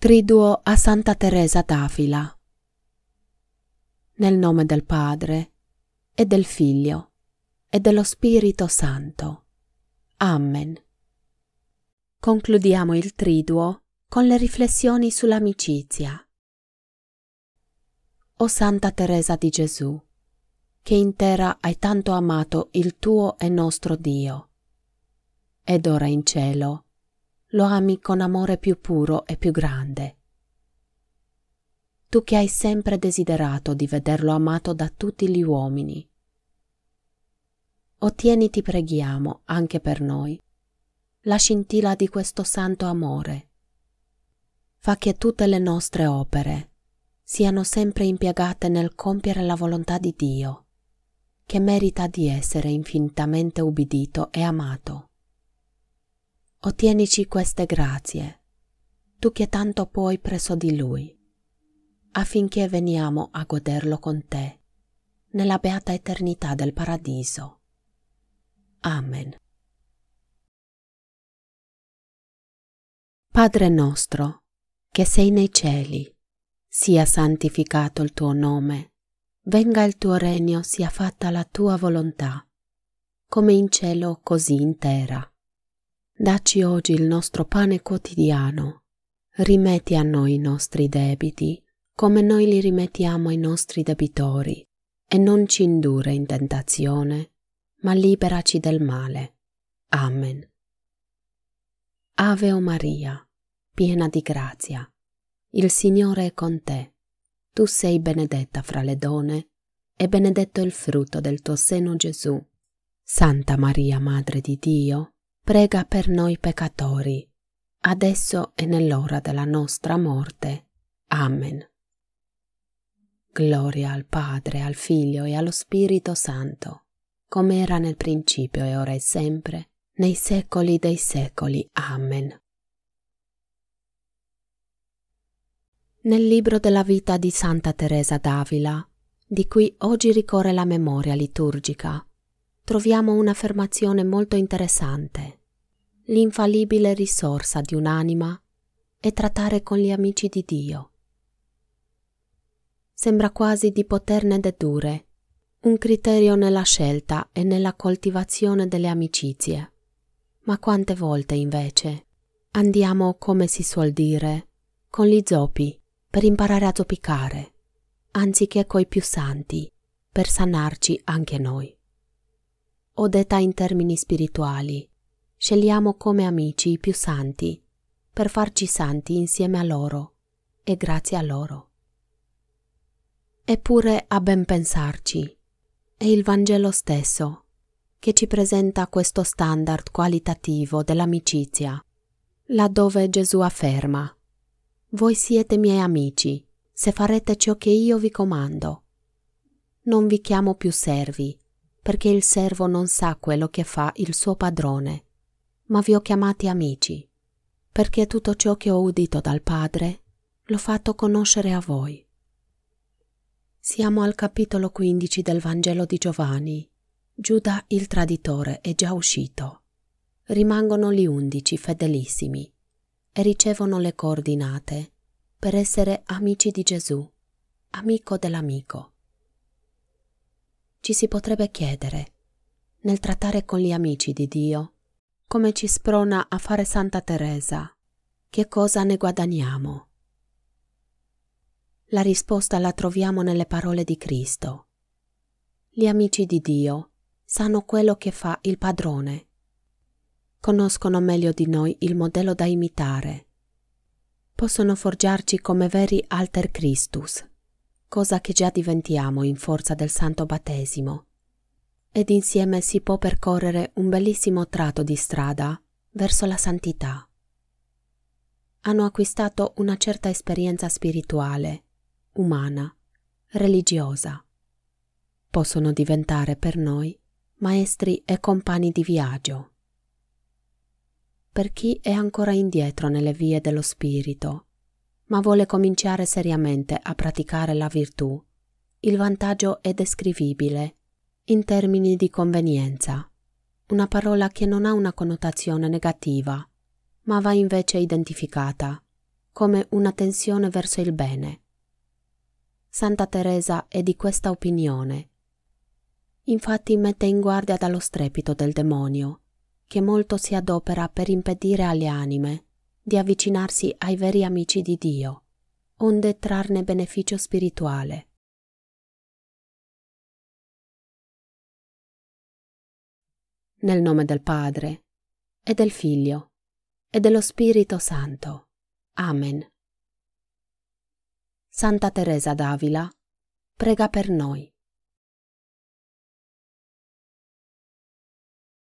Triduo a Santa Teresa d'Afila. Nel nome del Padre e del Figlio e dello Spirito Santo. Amen. Concludiamo il triduo con le riflessioni sull'amicizia. O Santa Teresa di Gesù, che intera hai tanto amato il tuo e nostro Dio, ed ora in cielo lo ami con amore più puro e più grande. Tu che hai sempre desiderato di vederlo amato da tutti gli uomini. Ottieni, ti preghiamo, anche per noi, la scintilla di questo santo amore. Fa che tutte le nostre opere siano sempre impiegate nel compiere la volontà di Dio, che merita di essere infinitamente ubbidito e amato. Ottienici queste grazie, tu che tanto puoi presso di Lui, affinché veniamo a goderlo con te nella beata eternità del paradiso. Amen. Padre nostro, che sei nei cieli, sia santificato il tuo nome, venga il tuo regno, sia fatta la tua volontà, come in cielo così in terra. Dacci oggi il nostro pane quotidiano. Rimetti a noi i nostri debiti, come noi li rimettiamo ai nostri debitori, e non ci indurre in tentazione, ma liberaci del male. Amen. Ave o Maria, piena di grazia, il Signore è con te. Tu sei benedetta fra le donne, e benedetto il frutto del tuo seno Gesù. Santa Maria, Madre di Dio, prega per noi peccatori, adesso e nell'ora della nostra morte. Amen. Gloria al Padre, al Figlio e allo Spirito Santo, come era nel principio e ora è sempre, nei secoli dei secoli. Amen. Nel libro della vita di Santa Teresa d'Avila, di cui oggi ricorre la memoria liturgica, troviamo un'affermazione molto interessante l'infallibile risorsa di un'anima e trattare con gli amici di Dio. Sembra quasi di poterne dedurre un criterio nella scelta e nella coltivazione delle amicizie. Ma quante volte invece andiamo, come si suol dire, con gli zoppi per imparare a zoppicare, anziché coi più santi, per sanarci anche noi. O detta in termini spirituali, scegliamo come amici i più santi, per farci santi insieme a loro e grazie a loro. Eppure a ben pensarci, è il Vangelo stesso che ci presenta questo standard qualitativo dell'amicizia, laddove Gesù afferma Voi siete miei amici se farete ciò che io vi comando. Non vi chiamo più servi, perché il servo non sa quello che fa il suo padrone ma vi ho chiamati amici, perché tutto ciò che ho udito dal Padre l'ho fatto conoscere a voi. Siamo al capitolo 15 del Vangelo di Giovanni. Giuda il traditore è già uscito. Rimangono gli undici fedelissimi e ricevono le coordinate per essere amici di Gesù, amico dell'amico. Ci si potrebbe chiedere, nel trattare con gli amici di Dio, come ci sprona a fare Santa Teresa. Che cosa ne guadagniamo? La risposta la troviamo nelle parole di Cristo. Gli amici di Dio sanno quello che fa il padrone. Conoscono meglio di noi il modello da imitare. Possono forgiarci come veri alter Christus, cosa che già diventiamo in forza del santo battesimo ed insieme si può percorrere un bellissimo tratto di strada verso la santità. Hanno acquistato una certa esperienza spirituale, umana, religiosa. Possono diventare per noi maestri e compagni di viaggio. Per chi è ancora indietro nelle vie dello spirito, ma vuole cominciare seriamente a praticare la virtù, il vantaggio è descrivibile in termini di convenienza, una parola che non ha una connotazione negativa, ma va invece identificata come una tensione verso il bene. Santa Teresa è di questa opinione. Infatti mette in guardia dallo strepito del demonio, che molto si adopera per impedire alle anime di avvicinarsi ai veri amici di Dio, onde trarne beneficio spirituale. nel nome del Padre e del Figlio e dello Spirito Santo. Amen. Santa Teresa d'Avila, prega per noi.